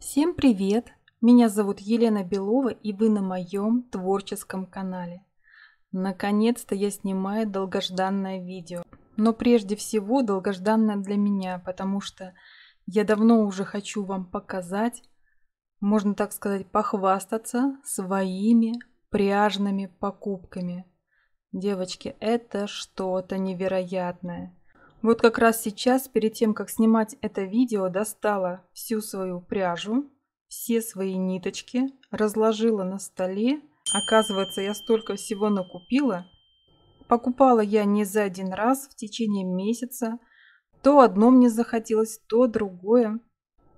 Всем привет! Меня зовут Елена Белова и вы на моем творческом канале. Наконец-то я снимаю долгожданное видео. Но прежде всего долгожданное для меня, потому что я давно уже хочу вам показать, можно так сказать, похвастаться своими пряжными покупками. Девочки, это что-то невероятное. Вот как раз сейчас, перед тем, как снимать это видео, достала всю свою пряжу, все свои ниточки, разложила на столе. Оказывается, я столько всего накупила. Покупала я не за один раз, в течение месяца. То одно мне захотелось, то другое.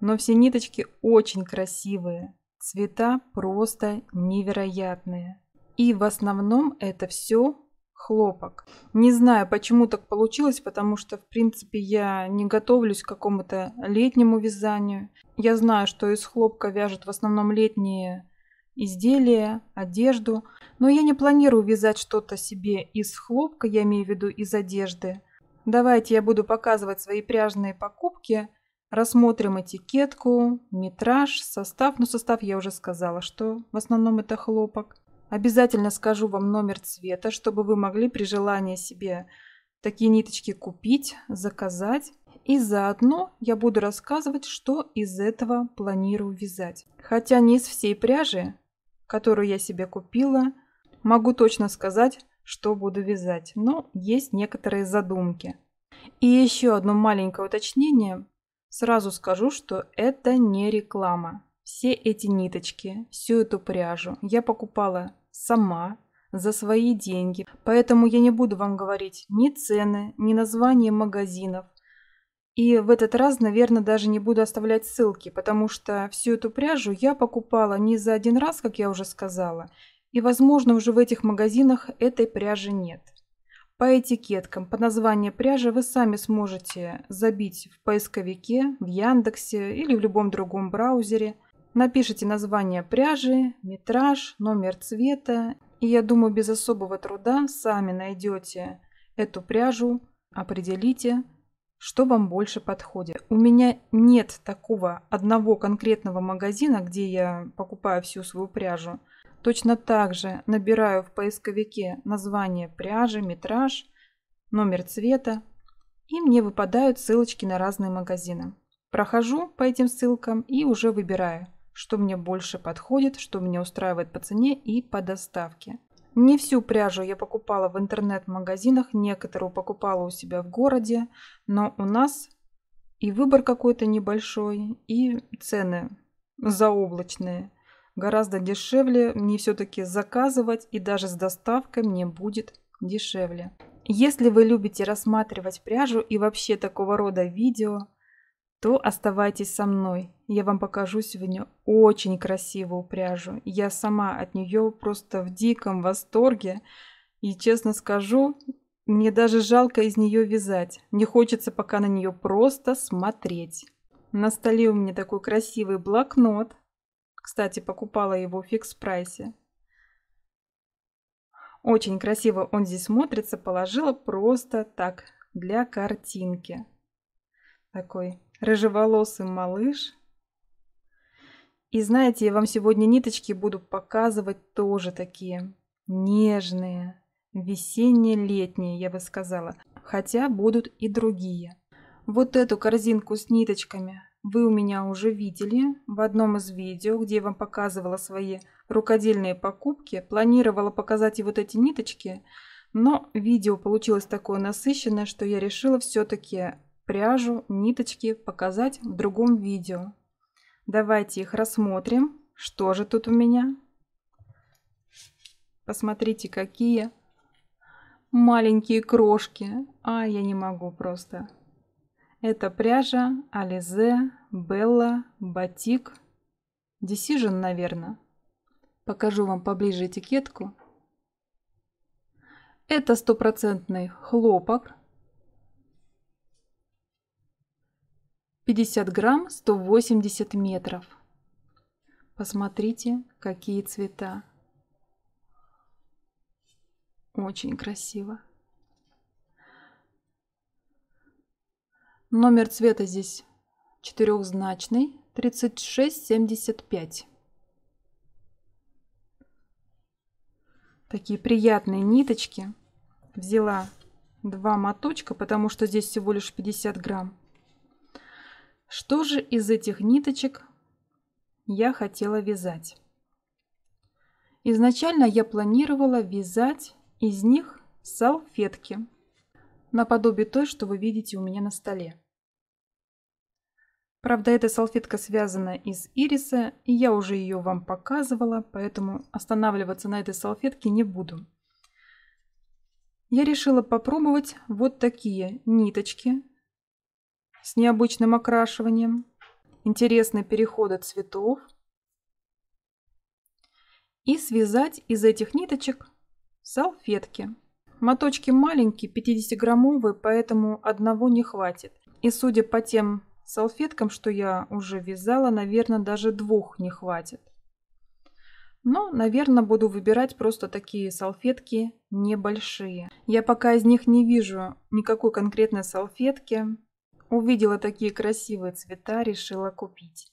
Но все ниточки очень красивые. Цвета просто невероятные. И в основном это все хлопок. Не знаю, почему так получилось, потому что, в принципе, я не готовлюсь к какому-то летнему вязанию. Я знаю, что из хлопка вяжут в основном летние изделия, одежду, но я не планирую вязать что-то себе из хлопка, я имею в виду из одежды. Давайте я буду показывать свои пряжные покупки, рассмотрим этикетку, метраж, состав. Ну, состав я уже сказала, что в основном это хлопок. Обязательно скажу вам номер цвета, чтобы вы могли при желании себе такие ниточки купить, заказать. И заодно я буду рассказывать, что из этого планирую вязать. Хотя не из всей пряжи, которую я себе купила, могу точно сказать, что буду вязать. Но есть некоторые задумки. И еще одно маленькое уточнение. Сразу скажу, что это не реклама. Все эти ниточки, всю эту пряжу я покупала сама, за свои деньги. Поэтому я не буду вам говорить ни цены, ни название магазинов. И в этот раз, наверное, даже не буду оставлять ссылки, потому что всю эту пряжу я покупала не за один раз, как я уже сказала, и, возможно, уже в этих магазинах этой пряжи нет. По этикеткам, по названию пряжи вы сами сможете забить в поисковике, в Яндексе или в любом другом браузере – Напишите название пряжи, метраж, номер цвета, и я думаю, без особого труда сами найдете эту пряжу, определите, что вам больше подходит. У меня нет такого одного конкретного магазина, где я покупаю всю свою пряжу. Точно так же набираю в поисковике название пряжи, метраж, номер цвета, и мне выпадают ссылочки на разные магазины. Прохожу по этим ссылкам и уже выбираю – что мне больше подходит, что мне устраивает по цене и по доставке. Не всю пряжу я покупала в интернет-магазинах, некоторую покупала у себя в городе, но у нас и выбор какой-то небольшой, и цены заоблачные. Гораздо дешевле мне все-таки заказывать, и даже с доставкой мне будет дешевле. Если вы любите рассматривать пряжу и вообще такого рода видео – то оставайтесь со мной. Я вам покажу сегодня очень красивую пряжу. Я сама от нее просто в диком восторге. И честно скажу, мне даже жалко из нее вязать. не хочется пока на нее просто смотреть. На столе у меня такой красивый блокнот. Кстати, покупала его в фикс-прайсе. Очень красиво он здесь смотрится. Положила просто так, для картинки. Такой рыжеволосый малыш. И знаете, я вам сегодня ниточки буду показывать тоже такие нежные, весенне-летние, я бы сказала. Хотя будут и другие. Вот эту корзинку с ниточками вы у меня уже видели в одном из видео, где я вам показывала свои рукодельные покупки. Планировала показать и вот эти ниточки, но видео получилось такое насыщенное, что я решила все-таки пряжу, ниточки показать в другом видео. Давайте их рассмотрим. Что же тут у меня? Посмотрите, какие маленькие крошки. А, я не могу просто. Это пряжа Ализе, Белла, Батик, Decision, наверное. Покажу вам поближе этикетку. Это стопроцентный хлопок 50 грамм 180 метров. Посмотрите, какие цвета. Очень красиво. Номер цвета здесь четырехзначный 3675. Такие приятные ниточки. Взяла два моточка, потому что здесь всего лишь 50 грамм. Что же из этих ниточек я хотела вязать? Изначально я планировала вязать из них салфетки, наподобие той, что вы видите у меня на столе. Правда, эта салфетка связана из ириса, и я уже ее вам показывала, поэтому останавливаться на этой салфетке не буду. Я решила попробовать вот такие ниточки с необычным окрашиванием. Интересные переходы цветов. И связать из этих ниточек салфетки. Моточки маленькие, 50-граммовые, поэтому одного не хватит. И судя по тем салфеткам, что я уже вязала, наверное, даже двух не хватит. Но, наверное, буду выбирать просто такие салфетки небольшие. Я пока из них не вижу никакой конкретной салфетки. Увидела такие красивые цвета, решила купить.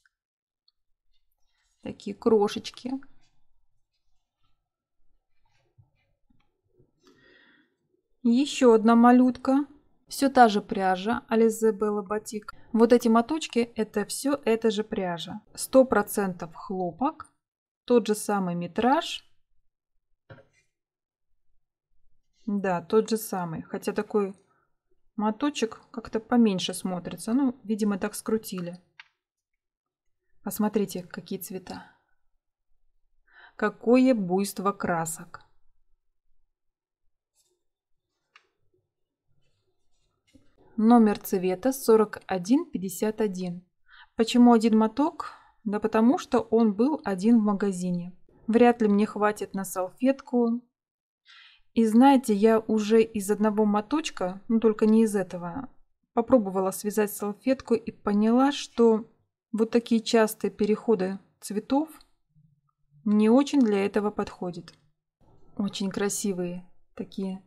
Такие крошечки. Еще одна малютка. Все та же пряжа Ализабелла Батик. Вот эти моточки, это все эта же пряжа. 100% хлопок. Тот же самый метраж. Да, тот же самый. Хотя такой Моточек как-то поменьше смотрится. Ну, видимо, так скрутили. Посмотрите, какие цвета. Какое буйство красок. Номер цвета 4151. Почему один моток? Да потому что он был один в магазине. Вряд ли мне хватит на салфетку, и знаете, я уже из одного моточка, ну только не из этого, попробовала связать салфетку и поняла, что вот такие частые переходы цветов не очень для этого подходят. Очень красивые такие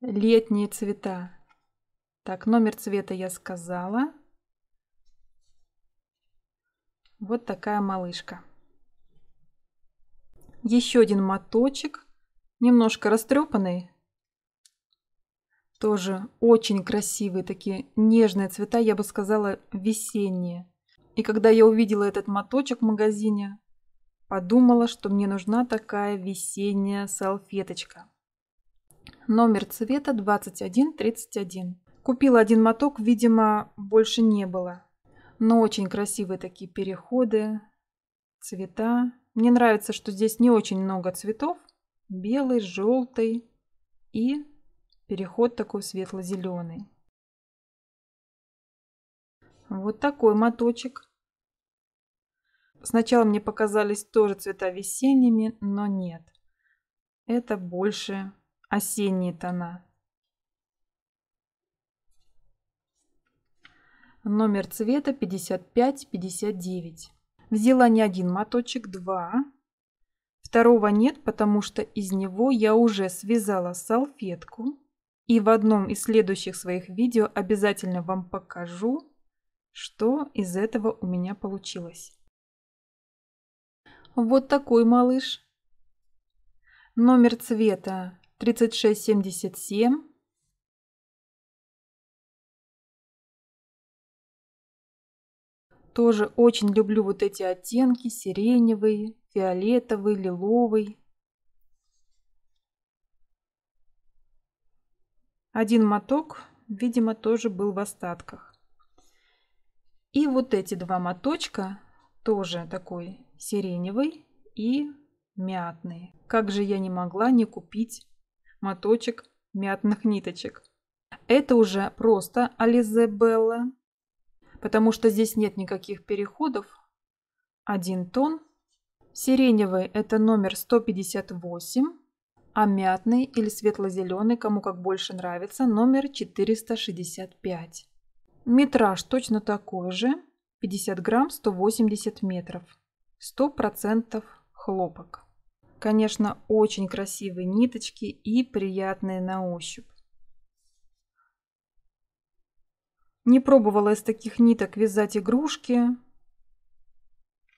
летние цвета. Так, номер цвета я сказала. Вот такая малышка. Еще один моточек немножко растрепанный. Тоже очень красивые такие нежные цвета, я бы сказала, весенние. И когда я увидела этот моточек в магазине, подумала, что мне нужна такая весенняя салфеточка. Номер цвета 2131. Купила один моток, видимо, больше не было. Но очень красивые такие переходы, цвета. Мне нравится, что здесь не очень много цветов белый, желтый и переход такой светло-зеленый. Вот такой моточек. Сначала мне показались тоже цвета весенними, но нет. Это больше осенние тона. Номер цвета 55-59. Взяла не один моточек, два. Второго нет, потому что из него я уже связала салфетку. И в одном из следующих своих видео обязательно вам покажу, что из этого у меня получилось. Вот такой малыш. Номер цвета 3677. Тоже очень люблю вот эти оттенки, сиреневые, фиолетовый, лиловый. Один моток, видимо, тоже был в остатках. И вот эти два моточка тоже такой сиреневый и мятный. Как же я не могла не купить моточек мятных ниточек. Это уже просто Ализе Белла, потому что здесь нет никаких переходов. Один тон Сиреневый – это номер 158, а мятный или светло-зеленый, кому как больше нравится, номер 465. Метраж точно такой же – 50 грамм 180 метров, 100% хлопок. Конечно, очень красивые ниточки и приятные на ощупь. Не пробовала из таких ниток вязать игрушки,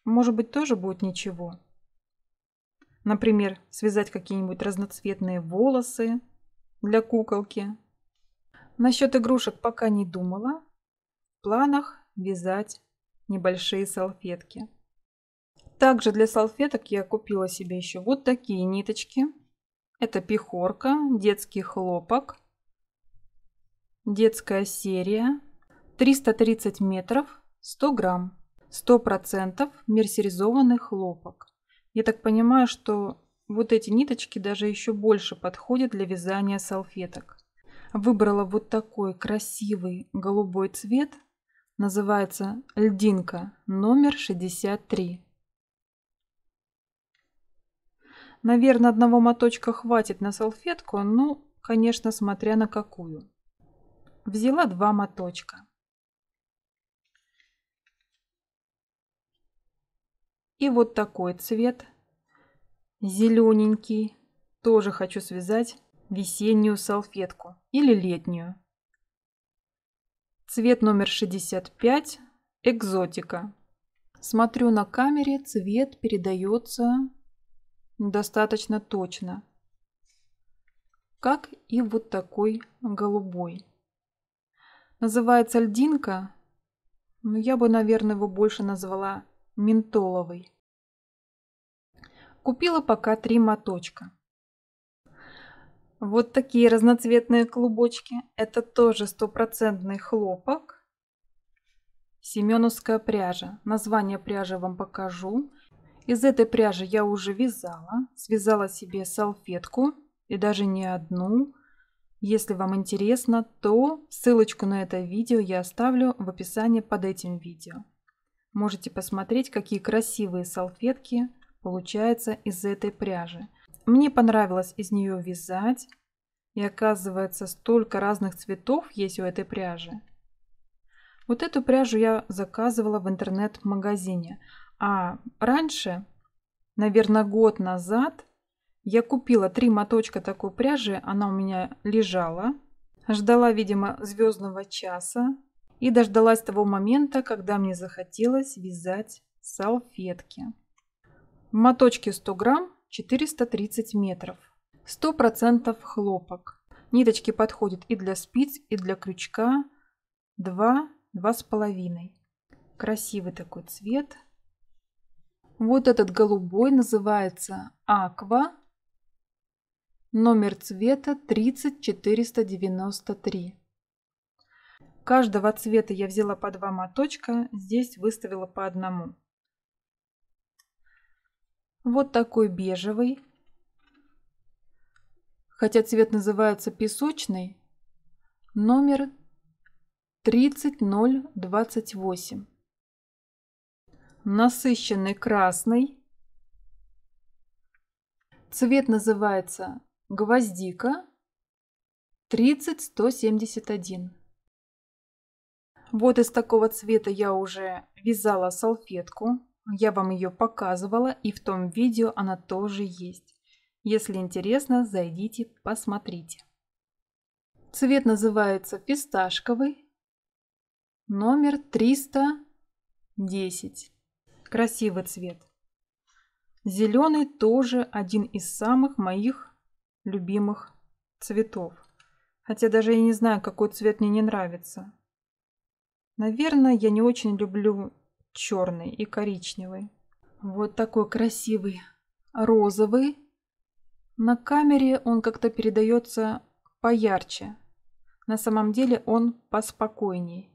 может быть, тоже будет ничего. Например, связать какие-нибудь разноцветные волосы для куколки. Насчет игрушек пока не думала. В планах вязать небольшие салфетки. Также для салфеток я купила себе еще вот такие ниточки. Это пихорка, детский хлопок, детская серия, 330 метров, 100 грамм. 100% мерсеризованный хлопок. Я так понимаю, что вот эти ниточки даже еще больше подходят для вязания салфеток. Выбрала вот такой красивый голубой цвет. Называется льдинка номер 63. Наверное, одного моточка хватит на салфетку, ну, конечно, смотря на какую. Взяла два моточка. И вот такой цвет. Зелененький. Тоже хочу связать весеннюю салфетку или летнюю. Цвет номер 65. Экзотика. Смотрю на камере, цвет передается достаточно точно. Как и вот такой голубой. Называется льдинка, но я бы, наверное, его больше назвала ментоловый. Купила пока три моточка. Вот такие разноцветные клубочки. Это тоже стопроцентный хлопок. Семеновская пряжа. Название пряжи вам покажу. Из этой пряжи я уже вязала. Связала себе салфетку и даже не одну. Если вам интересно, то ссылочку на это видео я оставлю в описании под этим видео. Можете посмотреть, какие красивые салфетки получаются из этой пряжи. Мне понравилось из нее вязать. И оказывается, столько разных цветов есть у этой пряжи. Вот эту пряжу я заказывала в интернет-магазине. А раньше, наверное, год назад, я купила три моточка такой пряжи. Она у меня лежала. Ждала, видимо, звездного часа, и дождалась того момента, когда мне захотелось вязать салфетки. Моточки 100 грамм, 430 метров. 100% хлопок. Ниточки подходят и для спиц, и для крючка. 2-2,5. Красивый такой цвет. Вот этот голубой называется Аква. Номер цвета 3493 каждого цвета я взяла по два моточка, здесь выставила по одному. Вот такой бежевый. Хотя цвет называется песочный, номер 30028. Насыщенный красный. Цвет называется гвоздика 30171. Вот из такого цвета я уже вязала салфетку. Я вам ее показывала, и в том видео она тоже есть. Если интересно, зайдите, посмотрите. Цвет называется фисташковый, номер 310. Красивый цвет. Зеленый тоже один из самых моих любимых цветов. Хотя даже я не знаю, какой цвет мне не нравится. Наверное, я не очень люблю черный и коричневый. Вот такой красивый розовый. На камере он как-то передается поярче. На самом деле он поспокойней.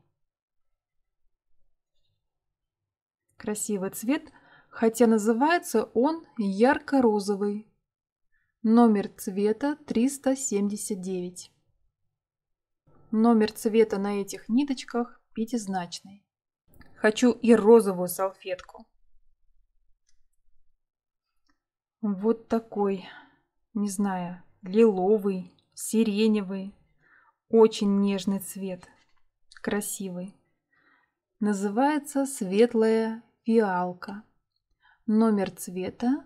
Красивый цвет, хотя называется он ярко-розовый. Номер цвета 379. Номер цвета на этих ниточках пятизначный. Хочу и розовую салфетку. Вот такой, не знаю, лиловый, сиреневый, очень нежный цвет, красивый. Называется светлая фиалка. Номер цвета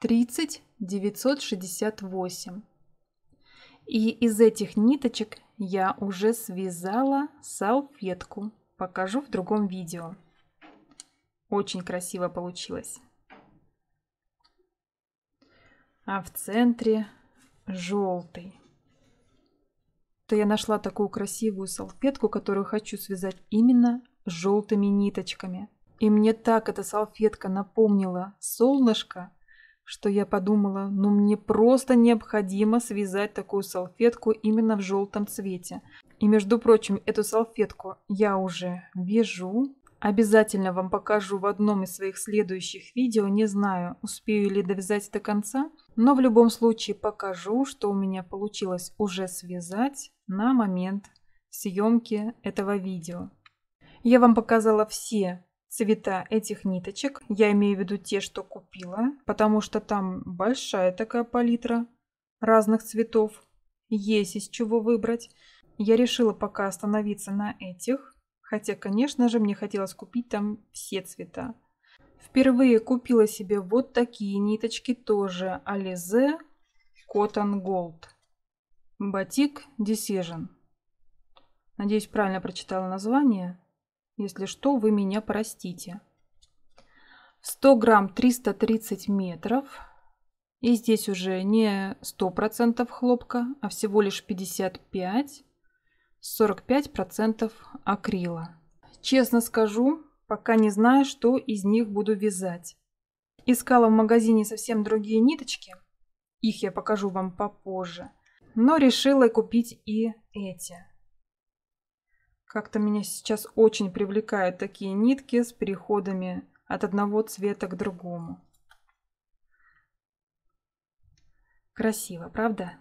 30968. И из этих ниточек я уже связала салфетку. Покажу в другом видео. Очень красиво получилось. А в центре желтый. То я нашла такую красивую салфетку, которую хочу связать именно желтыми ниточками. И мне так эта салфетка напомнила солнышко, что я подумала, ну мне просто необходимо связать такую салфетку именно в желтом цвете. И между прочим, эту салфетку я уже вяжу. Обязательно вам покажу в одном из своих следующих видео, не знаю, успею ли довязать до конца. Но в любом случае покажу, что у меня получилось уже связать на момент съемки этого видео. Я вам показала все цвета этих ниточек. Я имею в виду те, что купила, потому что там большая такая палитра разных цветов. Есть из чего выбрать. Я решила пока остановиться на этих, хотя, конечно же, мне хотелось купить там все цвета. Впервые купила себе вот такие ниточки тоже Alize Cotton Gold. Batik Decision. Надеюсь, правильно прочитала название. Если что, вы меня простите. 100 грамм 330 метров. И здесь уже не 100% хлопка, а всего лишь 55, 45% акрила. Честно скажу, пока не знаю, что из них буду вязать. Искала в магазине совсем другие ниточки. Их я покажу вам попозже. Но решила купить и эти. Как-то меня сейчас очень привлекают такие нитки с переходами от одного цвета к другому. Красиво, правда?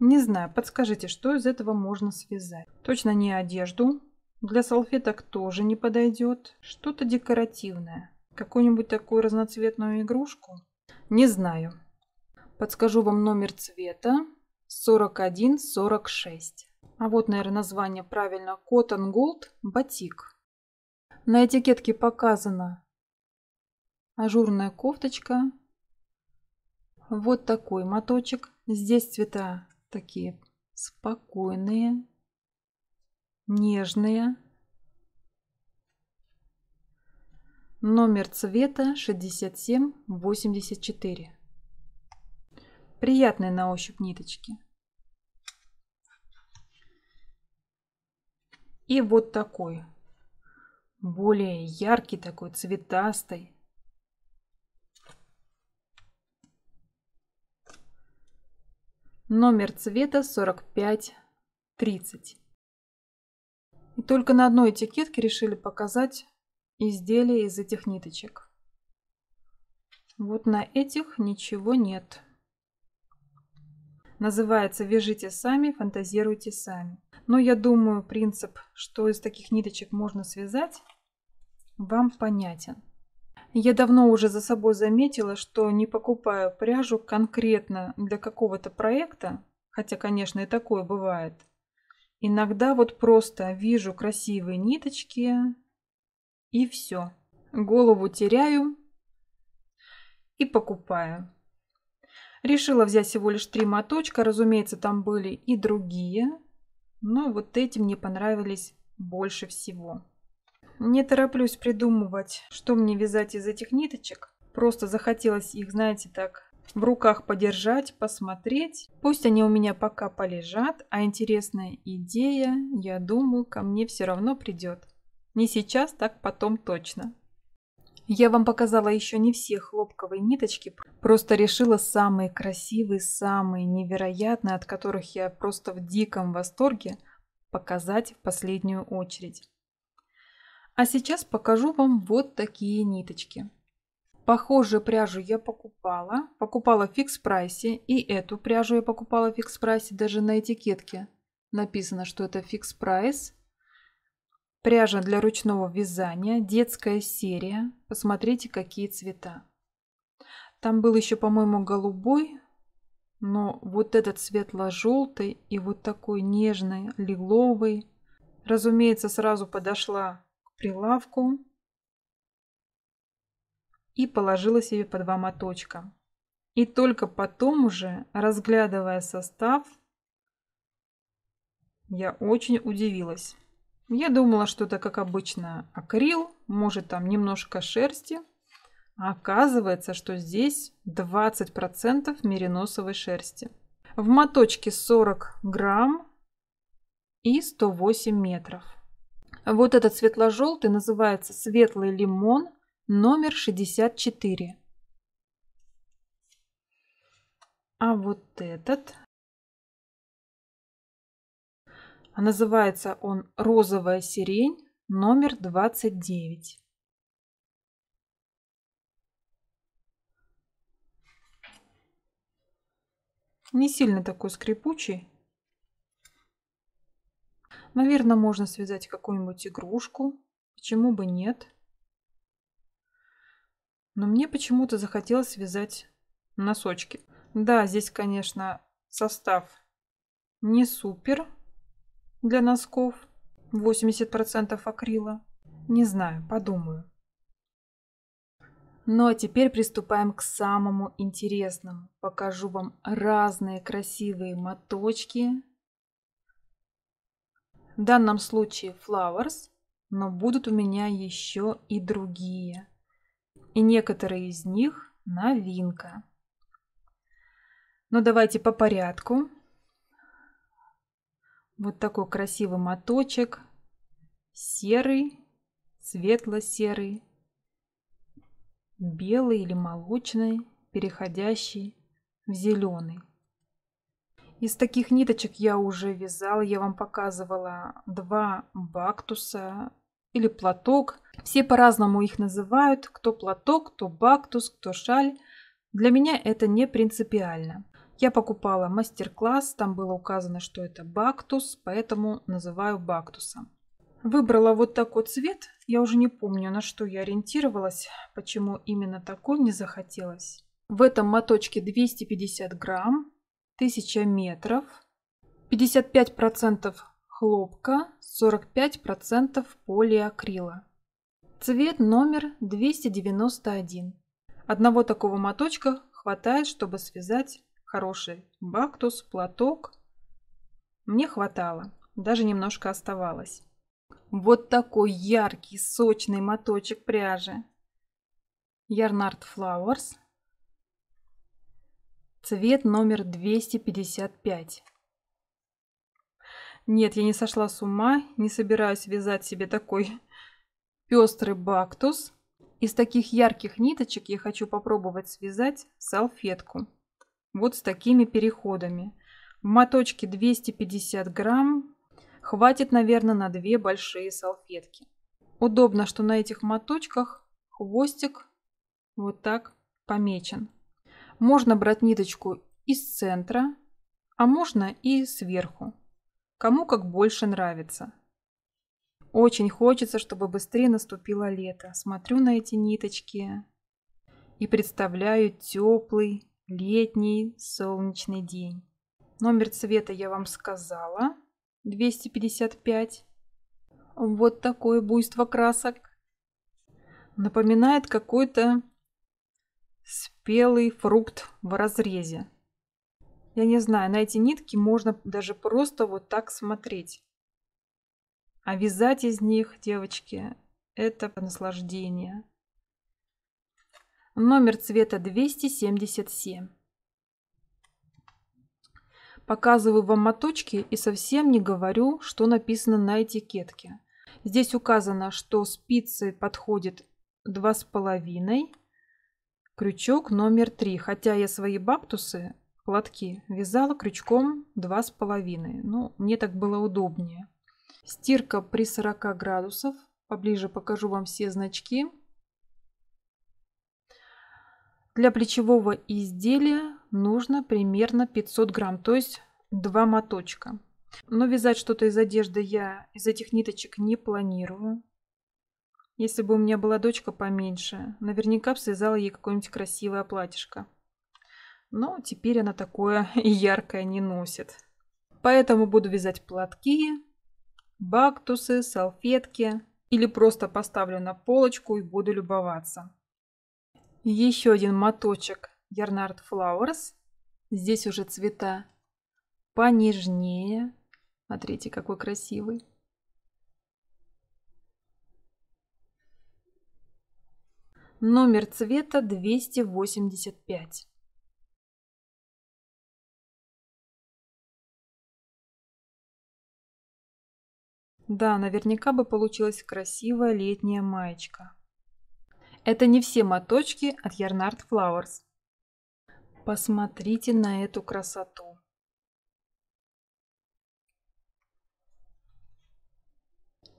Не знаю, подскажите, что из этого можно связать? Точно не одежду. Для салфеток тоже не подойдет. Что-то декоративное. Какую-нибудь такую разноцветную игрушку? Не знаю. Подскажу вам номер цвета 4146 а вот, наверное, название правильно, Cotton Gold Batik. На этикетке показана ажурная кофточка. Вот такой моточек. Здесь цвета такие спокойные, нежные. Номер цвета 6784. Приятные на ощупь ниточки. и вот такой. Более яркий такой, цветастый. Номер цвета 4530. И только на одной этикетке решили показать изделия из этих ниточек. Вот на этих ничего нет. Называется «Вяжите сами, фантазируйте сами». Но я думаю, принцип, что из таких ниточек можно связать, вам понятен. Я давно уже за собой заметила, что не покупаю пряжу конкретно для какого-то проекта, хотя, конечно, и такое бывает. Иногда вот просто вижу красивые ниточки и все. Голову теряю и покупаю. Решила взять всего лишь три моточка. Разумеется, там были и другие. Но вот эти мне понравились больше всего. Не тороплюсь придумывать, что мне вязать из этих ниточек. Просто захотелось их, знаете, так в руках подержать, посмотреть. Пусть они у меня пока полежат, а интересная идея, я думаю, ко мне все равно придет. Не сейчас, так потом точно. Я вам показала еще не все хлопковые ниточки, просто решила самые красивые, самые невероятные, от которых я просто в диком восторге, показать в последнюю очередь. А сейчас покажу вам вот такие ниточки. Похожую пряжу я покупала, покупала в фикс прайсе, и эту пряжу я покупала в фикс прайсе, даже на этикетке написано, что это фикс прайс Пряжа для ручного вязания, детская серия. Посмотрите, какие цвета. Там был еще, по-моему, голубой, но вот этот светло-желтый и вот такой нежный лиловый. Разумеется, сразу подошла к прилавку и положила себе по два моточка. И только потом уже, разглядывая состав, я очень удивилась. Я думала, что это, как обычно, акрил, может там немножко шерсти. А оказывается, что здесь 20% мериносовой шерсти. В моточке 40 грамм и 108 метров. Вот этот светло-желтый называется светлый лимон номер 64. А вот этот а называется он «Розовая сирень» номер 29. Не сильно такой скрипучий. Наверное, можно связать какую-нибудь игрушку. Почему бы нет? Но мне почему-то захотелось связать носочки. Да, здесь, конечно, состав не супер для носков, 80% акрила. Не знаю, подумаю. Ну а теперь приступаем к самому интересному. Покажу вам разные красивые моточки. В данном случае flowers, но будут у меня еще и другие. И некоторые из них новинка. Но ну, давайте по порядку. Вот такой красивый моточек. Серый, светло-серый, белый или молочный, переходящий в зеленый. Из таких ниточек я уже вязала, я вам показывала два бактуса или платок. Все по-разному их называют, кто платок, кто бактус, кто шаль. Для меня это не принципиально. Я покупала мастер-класс, там было указано, что это бактус, поэтому называю бактусом. Выбрала вот такой цвет, я уже не помню, на что я ориентировалась, почему именно такой мне захотелось. В этом моточке 250 грамм, 1000 метров, 55% хлопка, 45% полиакрила. Цвет номер 291. Одного такого моточка хватает, чтобы связать хороший бактус, платок. Мне хватало, даже немножко оставалось. Вот такой яркий, сочный моточек пряжи. Ярнард Flowers. Цвет номер 255. Нет, я не сошла с ума, не собираюсь вязать себе такой пестрый бактус. Из таких ярких ниточек я хочу попробовать связать салфетку вот с такими переходами. В моточке 250 грамм, хватит, наверное, на две большие салфетки. Удобно, что на этих моточках хвостик вот так помечен. Можно брать ниточку из центра, а можно и сверху. Кому как больше нравится. Очень хочется, чтобы быстрее наступило лето. Смотрю на эти ниточки и представляю теплый летний солнечный день. Номер цвета я вам сказала. 255. Вот такое буйство красок. Напоминает какой-то спелый фрукт в разрезе. Я не знаю, на эти нитки можно даже просто вот так смотреть. А вязать из них, девочки, это наслаждение номер цвета 277. Показываю вам моточки и совсем не говорю, что написано на этикетке. Здесь указано, что спицы подходит 2,5, крючок номер 3. Хотя я свои бактусы, платки, вязала крючком 2,5. Ну, мне так было удобнее. Стирка при 40 градусов. Поближе покажу вам все значки. Для плечевого изделия нужно примерно 500 грамм, то есть 2 моточка. Но вязать что-то из одежды я из этих ниточек не планирую. Если бы у меня была дочка поменьше, наверняка бы связала ей какое-нибудь красивое платьишко. Но теперь она такое яркое не носит. Поэтому буду вязать платки, бактусы, салфетки или просто поставлю на полочку и буду любоваться. Еще один моточек Ярнард Флауэрс. Здесь уже цвета понежнее. Смотрите, какой красивый. Номер цвета 285. Да, наверняка бы получилась красивая летняя маечка. Это не все моточки от Ярнард Flowers. Посмотрите на эту красоту.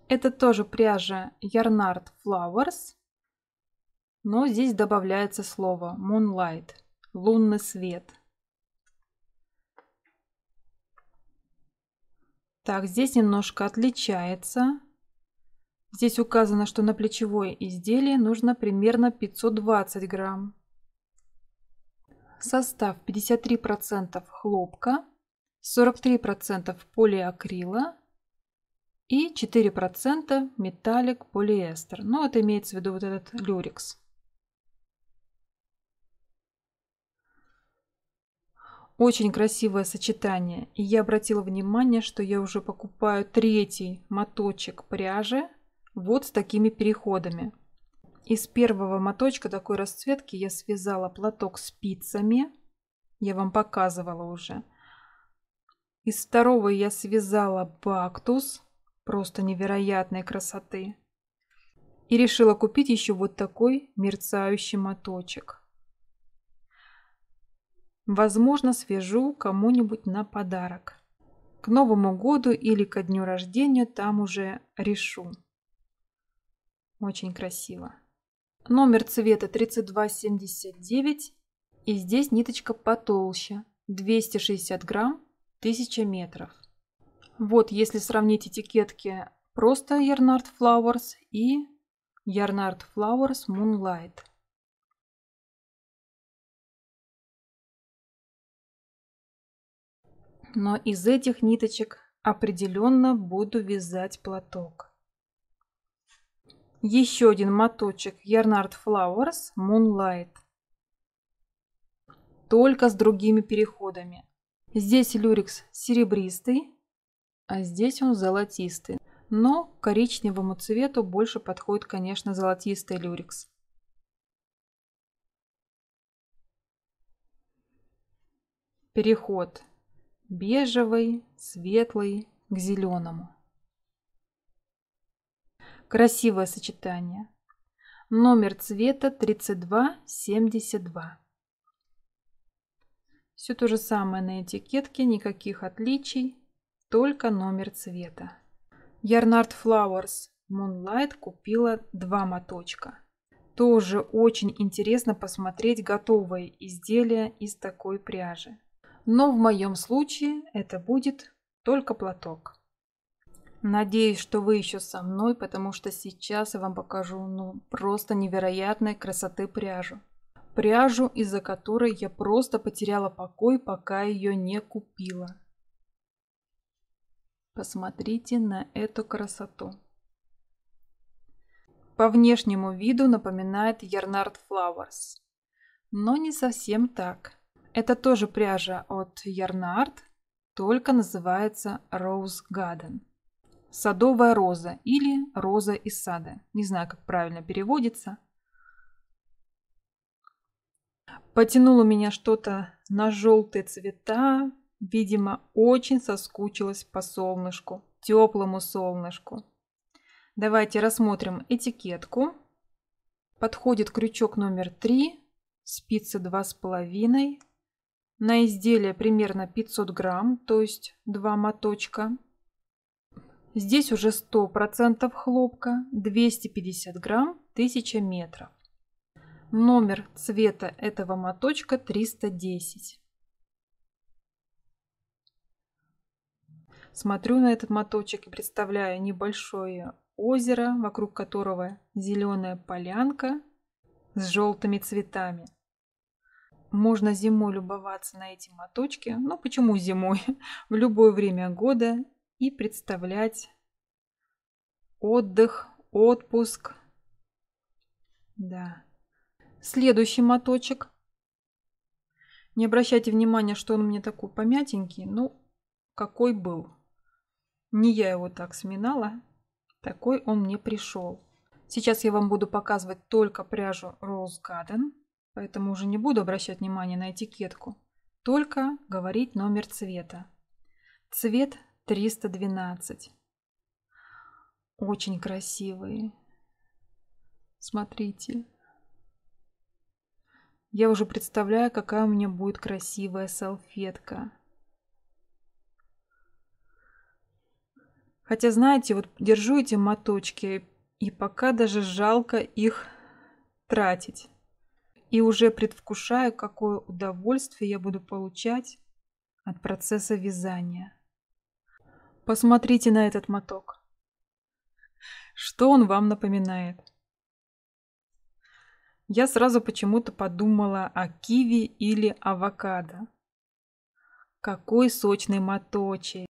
Это тоже пряжа Yarnard Flowers, но здесь добавляется слово Moonlight, лунный свет. Так, здесь немножко отличается Здесь указано, что на плечевое изделие нужно примерно 520 грамм. Состав 53% хлопка, 43% полиакрила и 4% металлик полиэстер. Ну, это имеется в виду вот этот люрикс. Очень красивое сочетание. И я обратила внимание, что я уже покупаю третий моточек пряжи вот с такими переходами. Из первого моточка такой расцветки я связала платок спицами. Я вам показывала уже. Из второго я связала бактус. Просто невероятной красоты. И решила купить еще вот такой мерцающий моточек. Возможно, свяжу кому-нибудь на подарок. К Новому году или ко дню рождения там уже решу. Очень красиво. Номер цвета 3279. И здесь ниточка потолще. 260 грамм, 1000 метров. Вот если сравнить этикетки просто Ярнард Flowers и Ярнард Flowers Moonlight. Но из этих ниточек определенно буду вязать платок. Еще один моточек Ярнард Flowers Moonlight. Только с другими переходами. Здесь люрикс серебристый, а здесь он золотистый. Но коричневому цвету больше подходит, конечно, золотистый люрикс. Переход бежевый, светлый к зеленому. Красивое сочетание. Номер цвета 3272. Все то же самое на этикетке, никаких отличий, только номер цвета. Yarnart Flowers Moonlight купила два моточка. Тоже очень интересно посмотреть готовые изделия из такой пряжи. Но в моем случае это будет только платок. Надеюсь, что вы еще со мной, потому что сейчас я вам покажу ну просто невероятной красоты пряжу. Пряжу, из-за которой я просто потеряла покой, пока ее не купила. Посмотрите на эту красоту. По внешнему виду напоминает Ярнард Flowers, но не совсем так. Это тоже пряжа от Ярнард, только называется Rose Garden садовая роза или роза из сада. Не знаю, как правильно переводится. Потянуло меня что-то на желтые цвета. Видимо, очень соскучилась по солнышку, теплому солнышку. Давайте рассмотрим этикетку. Подходит крючок номер 3, спицы 2,5. На изделие примерно 500 грамм, то есть 2 моточка. Здесь уже 100% хлопка, 250 грамм, 1000 метров. Номер цвета этого моточка 310. Смотрю на этот моточек и представляю небольшое озеро, вокруг которого зеленая полянка с желтыми цветами. Можно зимой любоваться на эти моточки. Ну почему зимой? В любое время года и представлять отдых, отпуск. Да. Следующий моточек. Не обращайте внимания, что он мне такой помятенький, ну какой был. Не я его так сминала, такой он мне пришел. Сейчас я вам буду показывать только пряжу Rose Garden, поэтому уже не буду обращать внимание на этикетку. Только говорить номер цвета. Цвет 312. Очень красивые. Смотрите. Я уже представляю, какая у меня будет красивая салфетка. Хотя, знаете, вот держу эти моточки, и пока даже жалко их тратить. И уже предвкушаю, какое удовольствие я буду получать от процесса вязания. Посмотрите на этот моток. Что он вам напоминает? Я сразу почему-то подумала о киви или авокадо. Какой сочный моточек.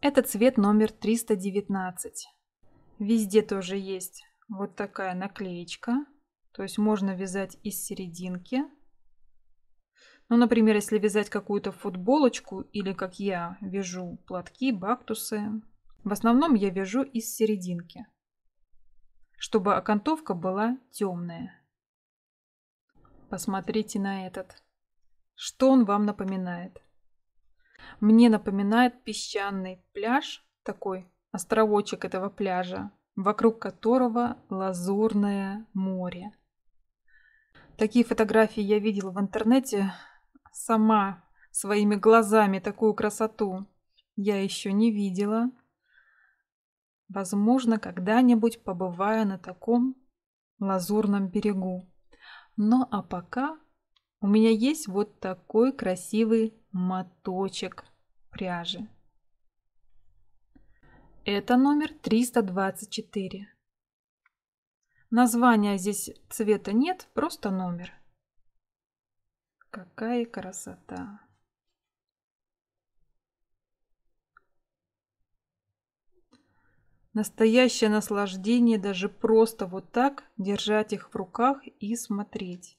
Это цвет номер 319. Везде тоже есть вот такая наклеечка. То есть можно вязать из серединки. Ну, например, если вязать какую-то футболочку или, как я, вяжу платки, бактусы. В основном я вяжу из серединки, чтобы окантовка была темная. Посмотрите на этот. Что он вам напоминает? Мне напоминает песчаный пляж, такой островочек этого пляжа, вокруг которого лазурное море. Такие фотографии я видела в интернете сама, своими глазами такую красоту я еще не видела. Возможно, когда-нибудь побывая на таком лазурном берегу. Но ну, а пока у меня есть вот такой красивый моточек пряжи. Это номер 324. Названия здесь цвета нет, просто номер. Какая красота! Настоящее наслаждение даже просто вот так держать их в руках и смотреть.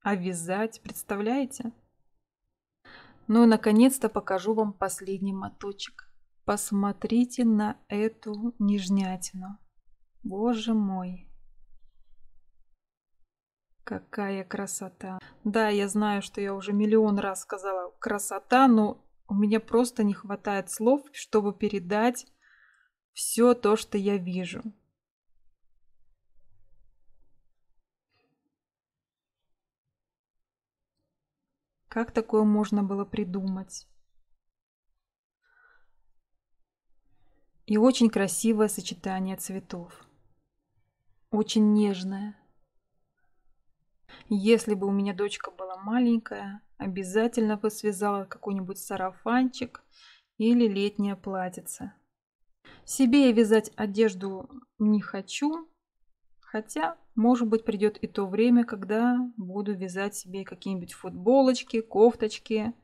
А вязать, представляете? Ну и наконец-то покажу вам последний моточек. Посмотрите на эту нежнятину. Боже мой! Какая красота. Да, я знаю, что я уже миллион раз сказала красота, но у меня просто не хватает слов, чтобы передать все то, что я вижу. Как такое можно было придумать? И очень красивое сочетание цветов. Очень нежное. Если бы у меня дочка была маленькая, обязательно бы связала какой-нибудь сарафанчик или летнее платьице. Себе я вязать одежду не хочу, хотя, может быть, придет и то время, когда буду вязать себе какие-нибудь футболочки, кофточки.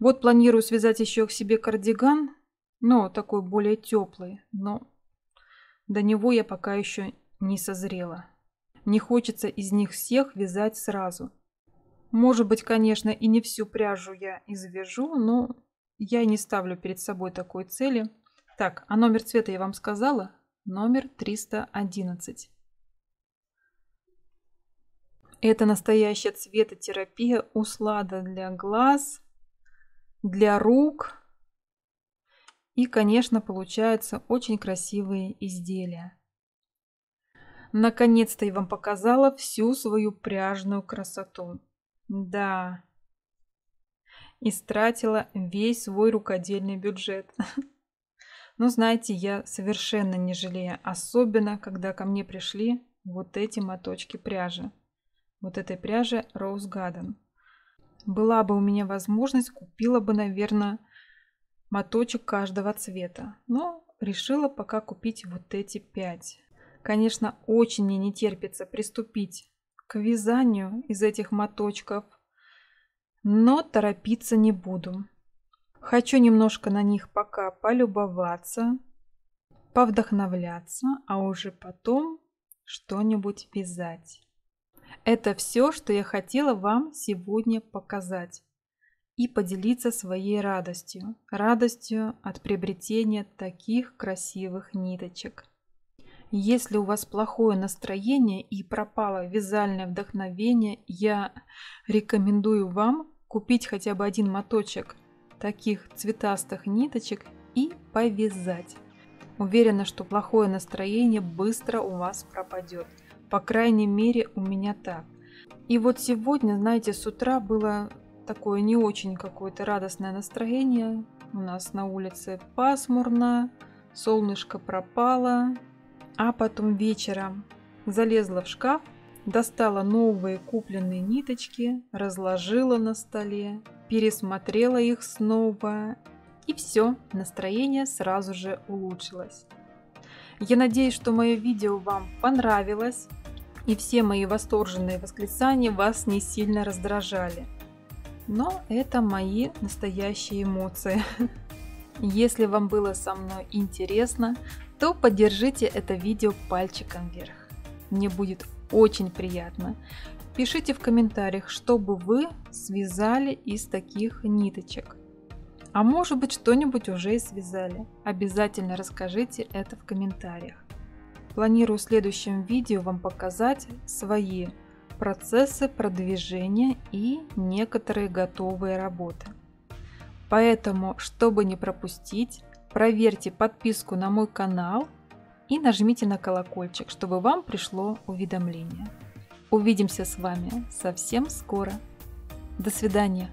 Вот планирую связать еще к себе кардиган, но такой более теплый, но до него я пока еще не созрела. Не хочется из них всех вязать сразу. Может быть, конечно, и не всю пряжу я извяжу, но я не ставлю перед собой такой цели. Так, а номер цвета я вам сказала? Номер 311. Это настоящая цветотерапия, услада для глаз, для рук. И, конечно, получаются очень красивые изделия наконец-то я вам показала всю свою пряжную красоту. Да, истратила весь свой рукодельный бюджет. Но ну, знаете, я совершенно не жалею, особенно когда ко мне пришли вот эти моточки пряжи. Вот этой пряжи Rose Garden. Была бы у меня возможность, купила бы, наверное, моточек каждого цвета. Но решила пока купить вот эти пять. Конечно, очень мне не терпится приступить к вязанию из этих моточков, но торопиться не буду. Хочу немножко на них пока полюбоваться, повдохновляться, а уже потом что-нибудь вязать. Это все, что я хотела вам сегодня показать и поделиться своей радостью, радостью от приобретения таких красивых ниточек. Если у вас плохое настроение и пропало вязальное вдохновение, я рекомендую вам купить хотя бы один моточек таких цветастых ниточек и повязать. Уверена, что плохое настроение быстро у вас пропадет. По крайней мере, у меня так. И вот сегодня, знаете, с утра было такое не очень какое-то радостное настроение. У нас на улице пасмурно, солнышко пропало, а потом вечером залезла в шкаф, достала новые купленные ниточки, разложила на столе, пересмотрела их снова и все, настроение сразу же улучшилось. Я надеюсь, что мое видео вам понравилось и все мои восторженные восклицания вас не сильно раздражали. Но это мои настоящие эмоции. Если вам было со мной интересно, то поддержите это видео пальчиком вверх. Мне будет очень приятно. Пишите в комментариях, что бы вы связали из таких ниточек. А может быть что-нибудь уже и связали. Обязательно расскажите это в комментариях. Планирую в следующем видео вам показать свои процессы продвижения и некоторые готовые работы. Поэтому, чтобы не пропустить, проверьте подписку на мой канал и нажмите на колокольчик, чтобы вам пришло уведомление. Увидимся с вами совсем скоро. До свидания!